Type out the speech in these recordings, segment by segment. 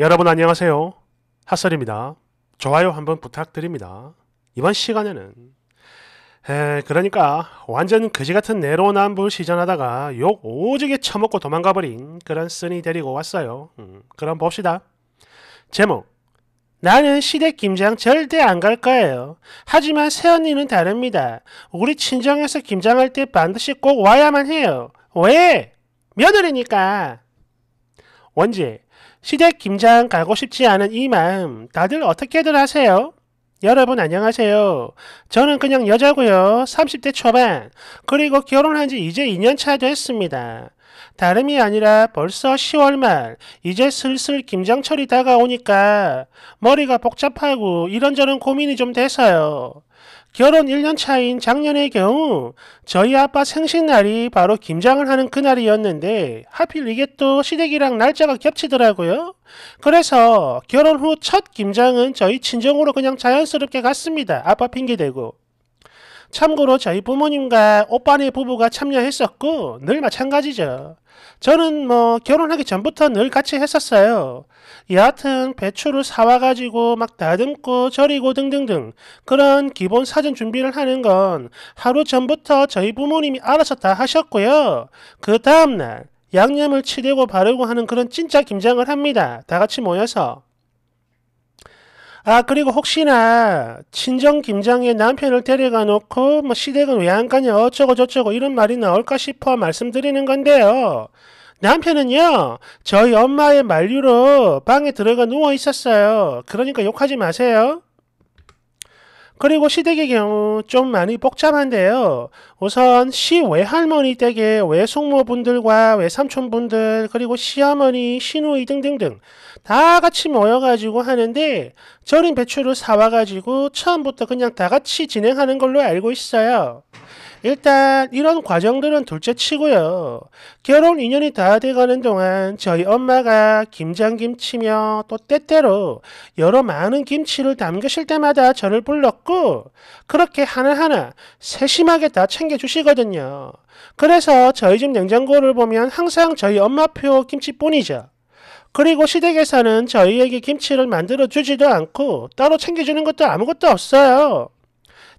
여러분 안녕하세요. 핫설입니다. 좋아요 한번 부탁드립니다. 이번 시간에는 에, 그러니까 완전 그지같은 내로남불 시전하다가 욕 오지게 처먹고 도망가버린 그런 쓰니 데리고 왔어요. 음, 그럼 봅시다. 제목 나는 시댁 김장 절대 안 갈 거예요. 하지만 새언니는 다릅니다. 우리 친정에서 김장할 때 반드시 꼭 와야만 해요. 왜? 며느리니까. 원제 시댁 김장 가고 싶지 않은 이 마음 다들 어떻게들 하세요? 여러분 안녕하세요. 저는 그냥 여자고요. 30대 초반 그리고 결혼한 지 이제 2년차 됐습니다. 다름이 아니라 벌써 10월 말 이제 슬슬 김장철이 다가오니까 머리가 복잡하고 이런저런 고민이 좀 돼서요. 결혼 1년 차인 작년의 경우 저희 아빠 생신날이 바로 김장을 하는 그날이었는데 하필 이게 또 시댁이랑 날짜가 겹치더라고요. 그래서 결혼 후 첫 김장은 저희 친정으로 그냥 자연스럽게 갔습니다. 아빠 핑계대고. 참고로 저희 부모님과 오빠네 부부가 참여했었고 늘 마찬가지죠. 저는 뭐 결혼하기 전부터 늘 같이 했었어요. 여하튼 배추를 사와가지고 막 다듬고 절이고 등등등 그런 기본 사전 준비를 하는 건 하루 전부터 저희 부모님이 알아서 다 하셨고요. 그 다음날 양념을 치대고 바르고 하는 그런 진짜 김장을 합니다. 다 같이 모여서. 아 그리고 혹시나 친정 김장에 남편을 데려가 놓고 뭐 시댁은 왜 안 가냐 어쩌고 저쩌고 이런 말이 나올까 싶어 말씀드리는 건데요. 남편은요 저희 엄마의 만류로 방에 들어가 누워 있었어요. 그러니까 욕하지 마세요. 그리고 시댁의 경우 좀 많이 복잡한데요. 우선 시 외할머니 댁의 외숙모분들과 외삼촌분들 그리고 시어머니, 시누이 등등등 다 같이 모여가지고 하는데 절인 배추를 사와가지고 처음부터 그냥 다 같이 진행하는 걸로 알고 있어요. 일단 이런 과정들은 둘째치고요. 결혼 2년이 다 돼가는 동안 저희 엄마가 김장김치며 또 때때로 여러 많은 김치를 담그실 때마다 저를 불렀고 그렇게 하나하나 세심하게 다 챙겨주시거든요. 그래서 저희 집 냉장고를 보면 항상 저희 엄마표 김치뿐이죠. 그리고 시댁에서는 저희에게 김치를 만들어 주지도 않고 따로 챙겨주는 것도 아무것도 없어요.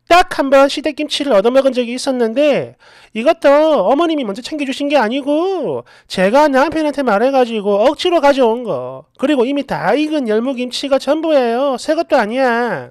딱한번 시댁김치를 얻어먹은 적이 있었는데 이것도 어머님이 먼저 챙겨주신 게 아니고 제가 남편한테 말해가지고 억지로 가져온 거. 그리고 이미 다 익은 열무김치가 전부예요. 새 것도 아니야.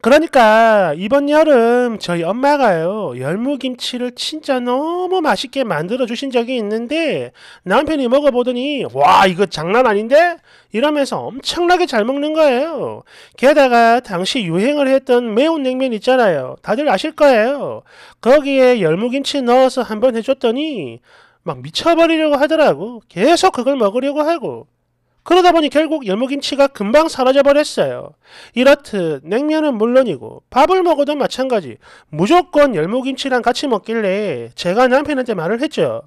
그러니까 이번 여름 저희 엄마가요 열무김치를 진짜 너무 맛있게 만들어 주신 적이 있는데 남편이 먹어보더니 와 이거 장난 아닌데 이러면서 엄청나게 잘 먹는 거예요 게다가 당시 유행을 했던 매운 냉면 있잖아요 다들 아실 거예요 거기에 열무김치 넣어서 한번 해줬더니 막 미쳐버리려고 하더라고 계속 그걸 먹으려고 하고 그러다 보니 결국 열무김치가 금방 사라져버렸어요. 이렇듯 냉면은 물론이고 밥을 먹어도 마찬가지 무조건 열무김치랑 같이 먹길래 제가 남편한테 말을 했죠.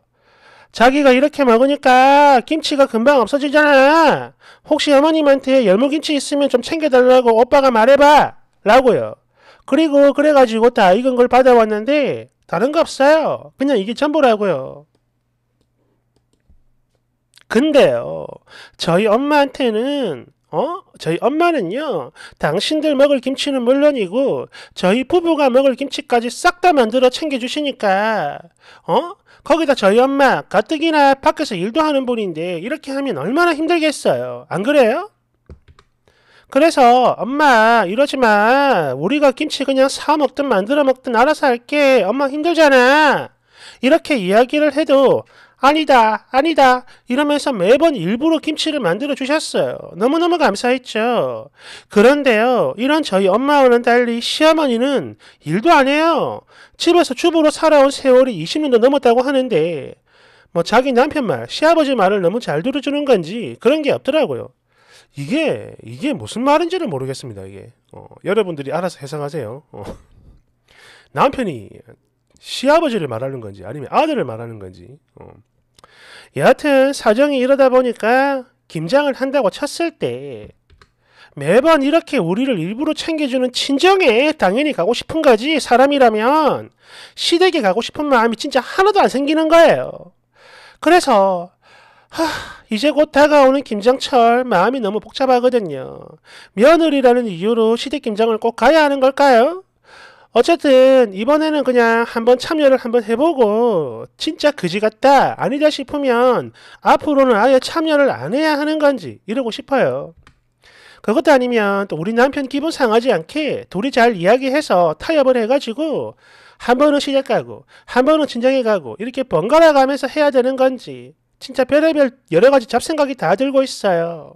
자기가 이렇게 먹으니까 김치가 금방 없어지잖아. 혹시 어머님한테 열무김치 있으면 좀 챙겨달라고 오빠가 말해봐. 라고요. 그리고 그래가지고 다 익은 걸 받아왔는데 다른 거 없어요. 그냥 이게 전부라고요. 근데요, 저희 엄마한테는 어? 저희 엄마는요, 당신들 먹을 김치는 물론이고, 저희 부부가 먹을 김치까지 싹 다 만들어 챙겨주시니까, 어? 거기다 저희 엄마, 가뜩이나 밖에서 일도 하는 분인데, 이렇게 하면 얼마나 힘들겠어요. 안 그래요? 그래서 엄마 이러지 마 우리가 김치 그냥 사 먹든 만들어 먹든 알아서 할게 엄마 힘들잖아 이렇게 이야기를 해도 아니다, 아니다 이러면서 매번 일부러 김치를 만들어 주셨어요. 너무너무 감사했죠. 그런데요, 이런 저희 엄마와는 달리 시어머니는 일도 안 해요. 집에서 주부로 살아온 세월이 20년도 넘었다고 하는데 뭐 자기 남편 말, 시아버지 말을 너무 잘 들어주는 건지 그런 게 없더라고요. 이게 이게 무슨 말인지를 모르겠습니다. 이게 어, 여러분들이 알아서 해석하세요. 어. 남편이 시아버지를 말하는 건지 아니면 아들을 말하는 건지 어. 여하튼 사정이 이러다 보니까 김장을 한다고 쳤을 때 매번 이렇게 우리를 일부러 챙겨주는 친정에 당연히 가고 싶은 거지 사람이라면 시댁에 가고 싶은 마음이 진짜 하나도 안 생기는 거예요. 그래서 하, 이제 곧 다가오는 김장철 마음이 너무 복잡하거든요. 며느리라는 이유로 시댁 김장을 꼭 가야 하는 걸까요? 어쨌든 이번에는 그냥 한번 참여를 한번 해보고 진짜 그지 같다 아니다 싶으면 앞으로는 아예 참여를 안 해야 하는 건지 이러고 싶어요. 그것도 아니면 또 우리 남편 기분 상하지 않게 둘이 잘 이야기해서 타협을 해가지고 한 번은 시작하고 한 번은 진정해가고 이렇게 번갈아 가면서 해야 되는 건지 진짜 별의별 여러 가지 잡생각이 다 들고 있어요.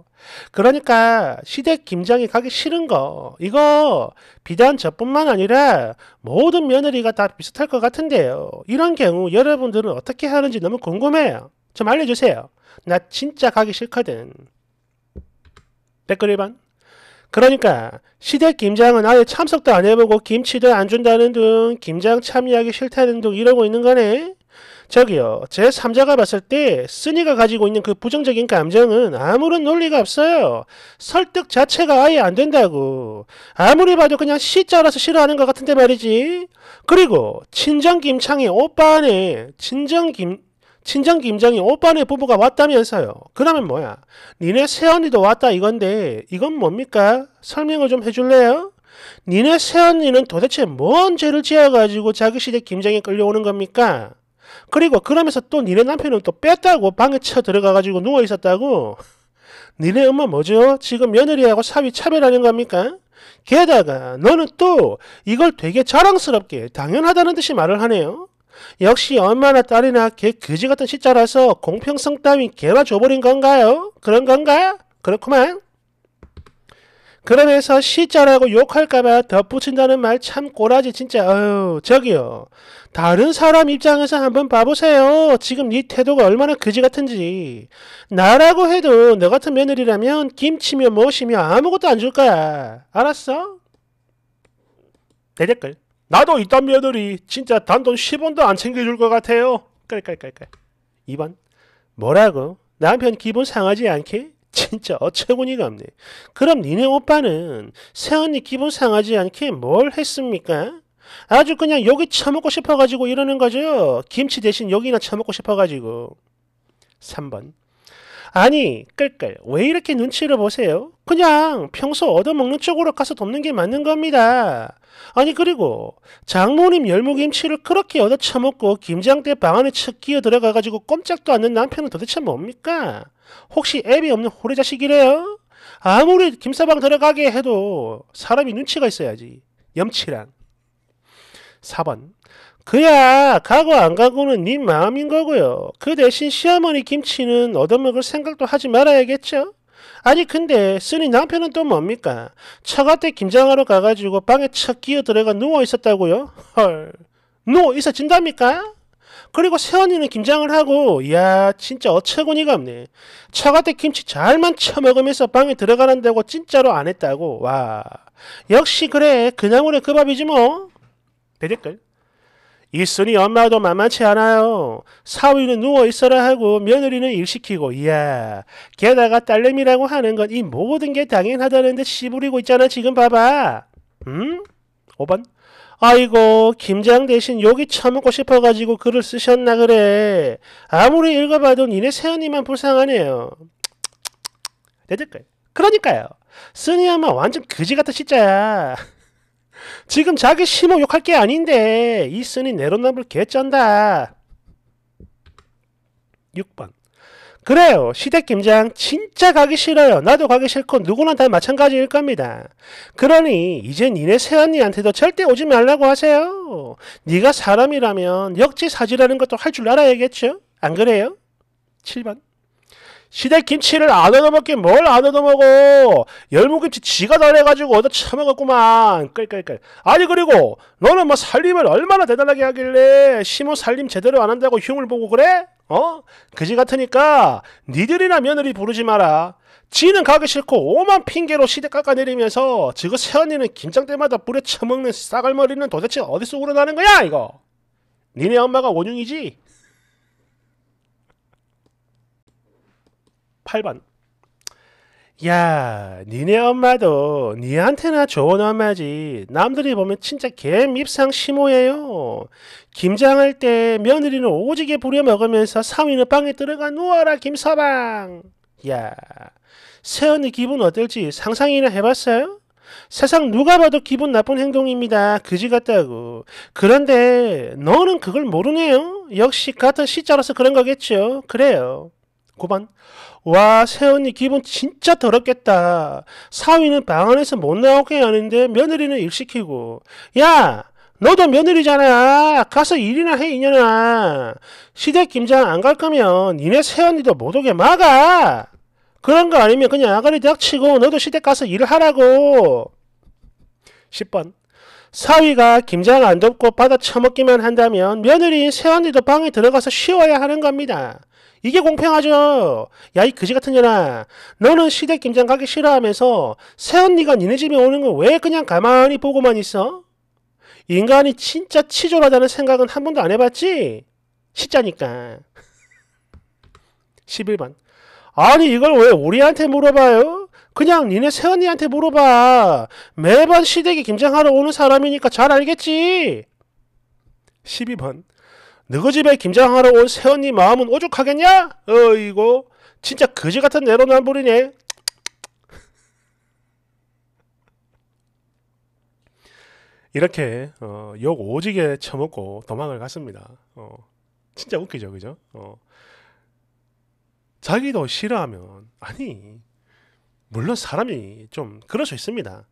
그러니까 시댁 김장이 가기 싫은 거 이거 비단 저뿐만 아니라 모든 며느리가 다 비슷할 것 같은데요. 이런 경우 여러분들은 어떻게 하는지 너무 궁금해요. 좀 알려주세요. 나 진짜 가기 싫거든. 댓글 1번 그러니까 시댁 김장은 아예 참석도 안 해보고 김치도 안 준다는 둥 김장 참여하기 싫다는 둥 이러고 있는 거네. 저기요 제 3자가 봤을 때 쓰니가 가지고 있는 그 부정적인 감정은 아무런 논리가 없어요. 설득 자체가 아예 안 된다고. 아무리 봐도 그냥 시자라서 싫어하는 것 같은데 말이지. 그리고 친정 김창희 오빠네 친정 김 친정 김정희 오빠네 부부가 왔다면서요. 그러면 뭐야? 니네 새언니도 왔다 이건데 이건 뭡니까? 설명을 좀 해줄래요? 니네 새언니는 도대체 뭔 죄를 지어가지고 자기 시대 김정에 끌려오는 겁니까? 그리고 그러면서 또 니네 남편은 또 뺐다고 방에 쳐 들어가가지고 누워 있었다고. 니네 엄마 뭐죠? 지금 며느리하고 사위 차별하는 겁니까? 게다가 너는 또 이걸 되게 자랑스럽게 당연하다는 듯이 말을 하네요. 역시 엄마나 딸이나 개 그지 같은 시자라서 공평성 따윈 개가 줘버린 건가요? 그런 건가? 그렇구만. 그러면서 시자라고 욕할까봐 덧붙인다는 말 참 꼬라지 진짜 어휴 저기요 다른 사람 입장에서 한번 봐보세요 지금 네 태도가 얼마나 그지 같은지 나라고 해도 너 같은 며느리라면 김치며 무엇이며 아무것도 안 줄 거야 알았어? 대댓글 나도 이딴 며느리 진짜 단돈 10원도 안 챙겨줄 것 같아요 깔깔깔깔 2번 뭐라고? 남편 기분 상하지 않게? 진짜 어처구니가 없네. 그럼 니네 오빠는 새언니 기분 상하지 않게 뭘 했습니까? 아주 그냥 여기 처먹고 싶어가지고 이러는 거죠. 김치 대신 여기나 처먹고 싶어가지고. 3번. 아니, 끌끌, 왜 이렇게 눈치를 보세요? 그냥 평소 얻어먹는 쪽으로 가서 돕는 게 맞는 겁니다. 아니, 그리고 장모님 열무김치를 그렇게 얻어처먹고 김장때 방 안에 척 끼어 들어가가지고 꼼짝도 않는 남편은 도대체 뭡니까? 혹시 앱이 없는 호래자식이래요? 아무리 김사방 들어가게 해도 사람이 눈치가 있어야지. 염치란. 4번. 그야 가고 안 가고는 네 마음인 거고요. 그 대신 시어머니 김치는 얻어먹을 생각도 하지 말아야겠죠? 아니 근데 쓰니 남편은 또 뭡니까? 처갓때 김장하러 가가지고 방에 척 끼어 들어가 누워 있었다고요? 헐. 누워 있어진답니까 그리고 세원이는 김장을 하고 이야 진짜 어처구니가 없네. 처갓대 김치 잘만 처먹으면서 방에 들어가는다고 진짜로 안 했다고. 와 역시 그래 그냥 우리 그 밥이지 뭐. 대댓글. 이순이 엄마도 만만치 않아요. 사위는 누워있어라 하고 며느리는 일시키고 이야 게다가 딸내미라고 하는 건 이 모든 게 당연하다는데 시부리고 있잖아 지금 봐봐. 음? 5번 아이고 김장 대신 여기 처먹고 싶어가지고 글을 쓰셨나 그래. 아무리 읽어봐도 니네 세연이만 불쌍하네요. 내댓글 그러니까요. 쓰니 아마 완전 그지 같은 시자야. 지금 자기 심호 욕할 게 아닌데 이 쓰니 내로남불 개쩐다. 6번 그래요. 시댁 김장 진짜 가기 싫어요. 나도 가기 싫고 누구나 다 마찬가지일 겁니다. 그러니 이제 니네 새언니한테도 절대 오지 말라고 하세요. 네가 사람이라면 역지사지라는 것도 할 줄 알아야겠죠? 안 그래요? 7번 시댁 김치를 안 얻어먹긴 뭘 안 얻어먹어. 열무김치 지가 달해가지고 얻어 처먹었구만. 끌끌끌. 아니 그리고 너는 뭐 살림을 얼마나 대단하게 하길래 시모 살림 제대로 안 한다고 흉을 보고 그래? 어? 그지 같으니까 니들이나 며느리 부르지 마라. 지는 가기 싫고 오만 핑계로 시댁 깎아내리면서 지금 새언니는 김장 때마다 뿌려 처먹는 싸갈머리는 도대체 어디서 우러나는 거야 이거? 니네 엄마가 원흉이지? 8번 야 니네 엄마도 니한테나 좋은 엄마지 남들이 보면 진짜 개밉상 심오해요 김장할 때 며느리는 오지게 부려먹으면서 사위는 방에 들어가 누워라 김서방 야 새언니 기분 어떨지 상상이나 해봤어요? 세상 누가 봐도 기분 나쁜 행동입니다. 그지 같다고. 그런데 너는 그걸 모르네요. 역시 같은 시자로서 그런 거겠죠. 그래요. 9번 와 세연이 기분 진짜 더럽겠다 사위는 방 안에서 못 나오게 하는데 며느리는 일 시키고 야 너도 며느리잖아 가서 일이나 해 이년아 시댁 김장 안 갈 거면 니네 세연이도 못 오게 막아 그런 거 아니면 그냥 아가리 닥치고 너도 시댁 가서 일을 하라고 10번 사위가 김장 안 덮고 받아 처먹기만 한다면 며느리인 세언니도 방에 들어가서 쉬어야 하는 겁니다. 이게 공평하죠. 야 이 그지 같은 년아 너는 시댁 김장 가기 싫어하면서 새언니가 니네 집에 오는 걸 왜 그냥 가만히 보고만 있어? 인간이 진짜 치졸하다는 생각은 한 번도 안 해봤지? 시자니까 11번 아니 이걸 왜 우리한테 물어봐요? 그냥 니네 새언니한테 물어봐. 매번 시댁에 김장하러 오는 사람이니까 잘 알겠지? 12번 너희 집에 김장하러 온 새언니 마음은 오죽하겠냐? 어이고 진짜 거지 같은 내로남불이네. 이렇게 어, 욕 오지게 처먹고 도망을 갔습니다. 어, 진짜 웃기죠, 그죠? 어, 자기도 싫어하면 아니 물론 사람이 좀 그럴 수 있습니다.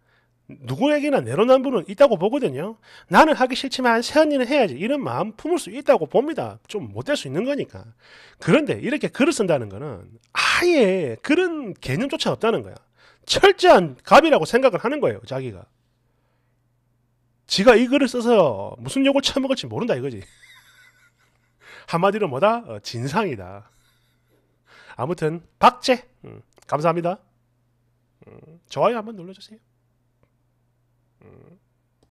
누구에게나 내로남불은 있다고 보거든요. 나는 하기 싫지만 새언니는 해야지 이런 마음 품을 수 있다고 봅니다. 좀 못 될 수 있는 거니까. 그런데 이렇게 글을 쓴다는 거는 아예 그런 개념조차 없다는 거야. 철저한 갑이라고 생각을 하는 거예요. 자기가. 지가 이 글을 써서 무슨 욕을 처먹을지 모른다 이거지. 한마디로 뭐다? 어, 진상이다. 아무튼 박제 음, 감사합니다. 음, 좋아요 한번 눌러주세요. Mm.